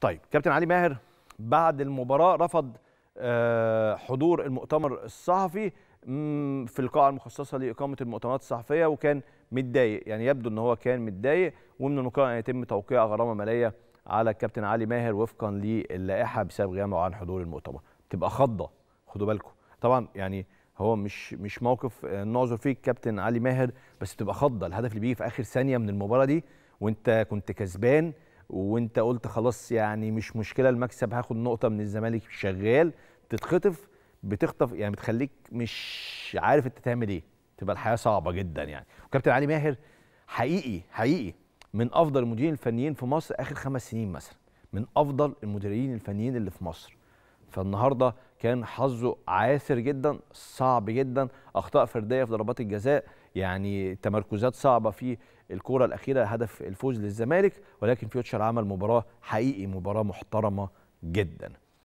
طيب كابتن علي ماهر بعد المباراه رفض آه، حضور المؤتمر الصحفي في القاعه المخصصه لاقامه المؤتمرات الصحفيه وكان متضايق يعني يبدو ان هو كان متضايق ومن المقرر ان يتم توقيع غرامه ماليه على الكابتن علي ماهر وفقا للائحه بسبب غيابه عن حضور المؤتمر تبقى خضه خدوا بالكم طبعا يعني هو مش مش موقف آه، نعذر فيه الكابتن علي ماهر بس تبقى خضه الهدف اللي بيجي في اخر ثانيه من المباراه دي وانت كنت كسبان وانت قلت خلاص يعني مش مشكله المكسب هاخد نقطه من الزمالك شغال تتخطف بتخطف يعني بتخليك مش عارف انت تعمل ايه تبقى الحياه صعبه جدا يعني وكابتن علي ماهر حقيقي حقيقي من افضل المديرين الفنيين في مصر اخر خمس سنين مثلا من افضل المديرين الفنيين اللي في مصر فالنهارده كان حظه عاثر جدا صعب جدا اخطاء فرديه في ضربات الجزاء يعني تمركزات صعبه في الكوره الاخيره هدف الفوز للزمالك ولكن فيوتشر عمل مباراه حقيقي مباراه محترمه جدا